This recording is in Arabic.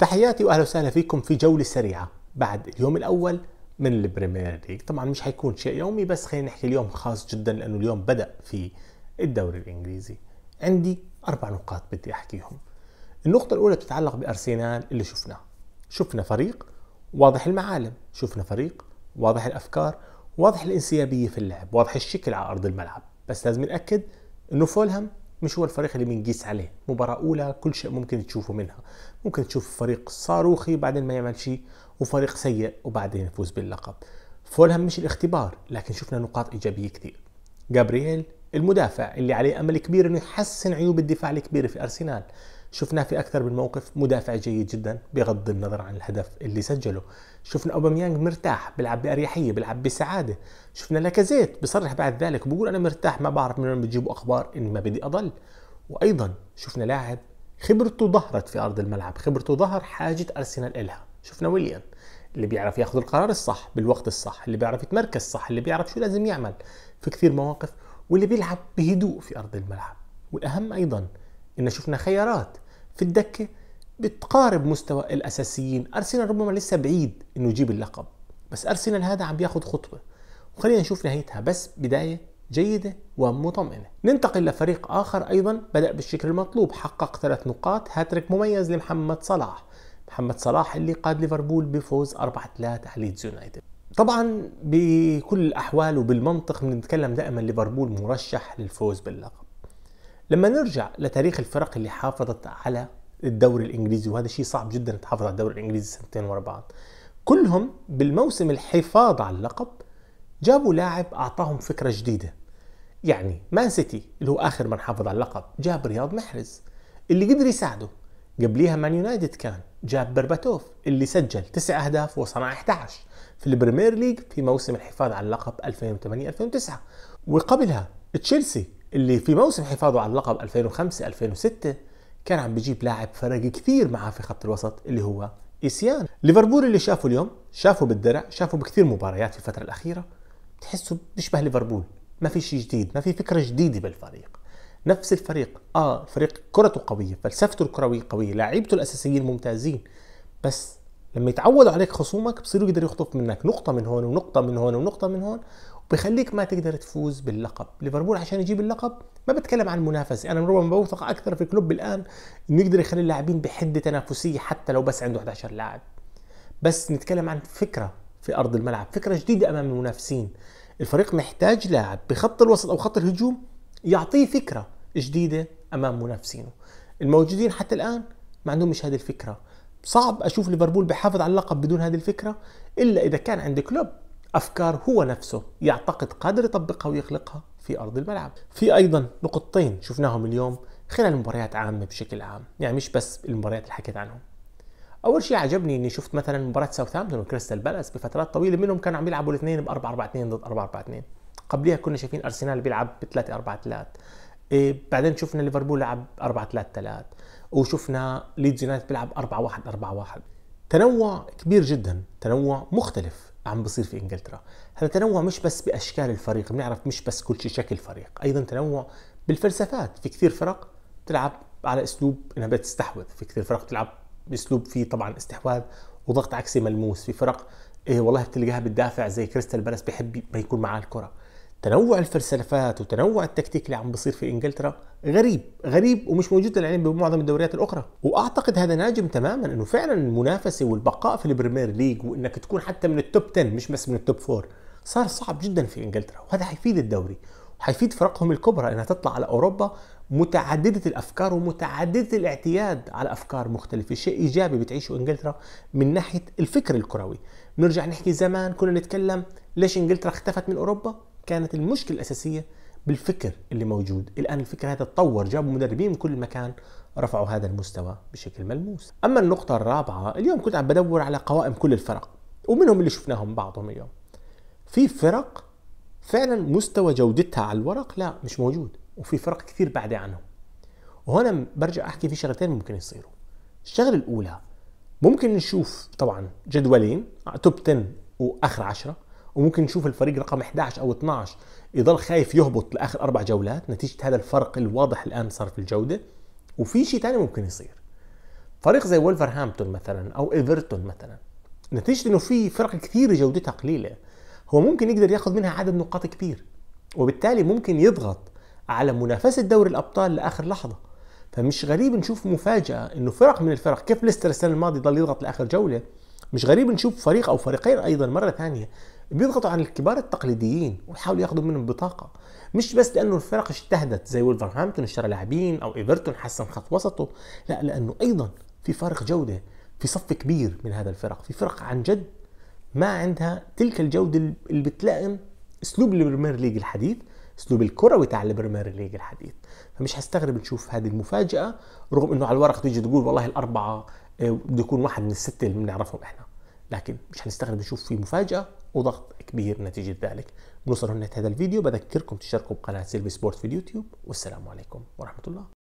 تحياتي واهلا وسهلا فيكم في جوله سريعه بعد اليوم الاول من البريمير ليج طبعا مش حيكون شيء يومي بس خلينا نحكي اليوم خاص جدا لانه اليوم بدا في الدوري الانجليزي عندي اربع نقاط بدي احكيهم النقطه الاولى بتتعلق بارسنال اللي شفناه شفنا فريق واضح المعالم شفنا فريق واضح الافكار واضح الانسيابيه في اللعب واضح الشكل على ارض الملعب بس لازم ناكد انه فولهام مش هو الفريق اللي بنقيس عليه مباراة أولى كل شيء ممكن تشوفه منها ممكن تشوف فريق صاروخي بعدين ما يعمل شيء وفريق سيء وبعدين يفوز باللقب فولهام مش الاختبار لكن شفنا نقاط إيجابية كثير جابرييل المدافع اللي عليه أمل كبير أنه يحسن عيوب الدفاع الكبيرة في أرسنال شفناه في اكثر من موقف مدافع جيد جدا بغض النظر عن الهدف اللي سجله شفنا اوباميانغ مرتاح بيلعب باريحيه بيلعب بسعاده شفنا لاكازيت بصرح بعد ذلك بقول انا مرتاح ما بعرف من وين بتجيبوا اخبار اني ما بدي اضل وايضا شفنا لاعب خبرته ظهرت في ارض الملعب خبرته ظهر حاجه ارسنال إلها شفنا ويليام اللي بيعرف ياخذ القرار الصح بالوقت الصح اللي بيعرف يتمركز صح اللي بيعرف شو لازم يعمل في كثير مواقف واللي بيلعب بهدوء في ارض الملعب والاهم ايضا إن شفنا خيارات في الدكة بتقارب مستوى الأساسيين أرسنال ربما لسه بعيد إنه يجيب اللقب بس أرسنال هذا عم بياخد خطوة وخلينا نشوف نهايتها بس بداية جيدة ومطمئنة ننتقل لفريق آخر أيضا بدأ بالشكل المطلوب حقق ثلاث نقاط هاتريك مميز لمحمد صلاح محمد صلاح اللي قاد ليفربول بفوز 4-3 على ليدز يونايتد طبعا بكل الأحوال وبالمنطق بنتكلم دائما ليفربول مرشح للفوز باللقب لما نرجع لتاريخ الفرق اللي حافظت على الدوري الانجليزي وهذا شيء صعب جدا تحافظ على الدوري الانجليزي سنتين ورا بعض كلهم بالموسم الحفاظ على اللقب جابوا لاعب اعطاهم فكره جديده يعني مان سيتي اللي هو اخر من حافظ على اللقب جاب رياض محرز اللي قدر يساعده قبليها مان يونايتد كان جاب برباتوف اللي سجل تسع اهداف وصنع 11 في البريمير ليج في موسم الحفاظ على اللقب 2008 2009 وقبلها تشيلسي اللي في موسم حفاظه على اللقب 2005 2006 كان عم بجيب لاعب فرق كثير معاه في خط الوسط اللي هو إيسيان ليفربول اللي شافه اليوم شافه بالدرع شافه بكثير مباريات في الفترة الأخيرة تحسه بيشبه ليفربول ما في شيء جديد ما في فكرة جديدة بالفريق نفس الفريق اه فريق كرته قوية فلسفته الكروية قوية لاعيبته الأساسيين ممتازين بس لما يتعودوا عليك خصومك بصيروا يقدروا يخطف منك نقطة من هون ونقطة من هون ونقطة من هون بيخليك ما تقدر تفوز باللقب ليفربول عشان يجيب اللقب ما بتكلم عن منافسه انا ربما بوثق اكثر في كلوب الان انه يقدر يخلي اللاعبين بحده تنافسيه حتى لو بس عنده 11 لاعب بس نتكلم عن فكره في ارض الملعب فكره جديده امام المنافسين الفريق محتاج لاعب بخط الوسط او خط الهجوم يعطيه فكره جديده امام منافسينه الموجودين حتى الان ما عندهمش هذه الفكره صعب اشوف ليفربول بحافظ على اللقب بدون هذه الفكره الا اذا كان عند كلوب أفكار هو نفسه يعتقد قادر يطبقها ويخلقها في أرض الملعب في أيضا نقطتين شفناهم اليوم خلال مباريات عامة بشكل عام يعني مش بس المباريات اللي حكيت عنهم اول شيء عجبني اني شفت مثلا مباراه ساوثهامبتون وكريستال بالاس بفترات طويله منهم كانوا عم يلعبوا الاثنين ب 4 4 2 ضد 4 4 2 قبليها كنا شايفين ارسنال بيلعب ب 3 4 3 إيه بعدين شفنا ليفربول لعب 4 3 3 وشفنا ليدز يونايتد بيلعب 4 1 4 1 تنوع كبير جدا تنوع مختلف عم بصير في انجلترا هذا تنوع مش بس باشكال الفريق بنعرف مش بس كل شيء شكل فريق ايضا تنوع بالفلسفات في كثير فرق تلعب على اسلوب انها بتستحوذ في كثير فرق تلعب باسلوب فيه طبعا استحواذ وضغط عكسي ملموس في فرق إيه والله بتلقاها بتدافع زي كريستال بالاس بيحب ما يكون معاه الكره تنوع الفلسفات وتنوع التكتيك اللي عم بصير في انجلترا غريب غريب ومش موجود للعلم بمعظم الدوريات الاخرى واعتقد هذا ناجم تماما انه فعلا المنافسه والبقاء في البريمير ليج وانك تكون حتى من التوب 10 مش بس من التوب 4 صار صعب جدا في انجلترا وهذا حيفيد الدوري وحيفيد فرقهم الكبرى انها تطلع على اوروبا متعدده الافكار ومتعدده الاعتياد على افكار مختلفه، شيء ايجابي بتعيشه انجلترا من ناحيه الفكر الكروي، بنرجع نحكي زمان كنا نتكلم ليش انجلترا اختفت من اوروبا؟ كانت المشكله الاساسيه بالفكر اللي موجود الان الفكر هذا تطور جابوا مدربين من كل مكان رفعوا هذا المستوى بشكل ملموس اما النقطه الرابعه اليوم كنت عم بدور على قوائم كل الفرق ومنهم اللي شفناهم بعضهم اليوم في فرق فعلا مستوى جودتها على الورق لا مش موجود وفي فرق كثير بعد عنهم وهنا برجع احكي في شغلتين ممكن يصيروا الشغله الاولى ممكن نشوف طبعا جدولين توب 10 واخر 10 وممكن نشوف الفريق رقم 11 او 12 يضل خايف يهبط لاخر اربع جولات نتيجه هذا الفرق الواضح الان صار في الجوده وفي شيء ثاني ممكن يصير فريق زي ولفرهامبتون مثلا او ايفرتون مثلا نتيجه انه في فرق كثيره جودتها قليله هو ممكن يقدر ياخذ منها عدد نقاط كبير وبالتالي ممكن يضغط على منافسه دوري الابطال لاخر لحظه فمش غريب نشوف مفاجاه انه فرق من الفرق كيف ليستر السنه الماضيه ضل يضغط لاخر جوله مش غريب نشوف فريق او فريقين ايضا مره ثانيه بيضغطوا على الكبار التقليديين ويحاولوا ياخذوا منهم بطاقه مش بس لانه الفرق اجتهدت زي ولفرهامبتون اشترى لاعبين او ايفرتون حسن خط وسطه لا لانه ايضا في فارق جوده في صف كبير من هذا الفرق في فرق عن جد ما عندها تلك الجوده اللي بتلائم اسلوب البريمير ليج الحديث اسلوب الكروي تاع البريمير ليج الحديث فمش هستغرب نشوف هذه المفاجاه رغم انه على الورق تيجي تقول والله الاربعه آه، بده يكون واحد من السته اللي بنعرفهم احنا لكن مش هنستغرب نشوف في مفاجاه وضغط كبير نتيجه ذلك بنوصل هنا هذا الفيديو بذكركم تشتركوا بقناه سيلفي سبورت في اليوتيوب والسلام عليكم ورحمه الله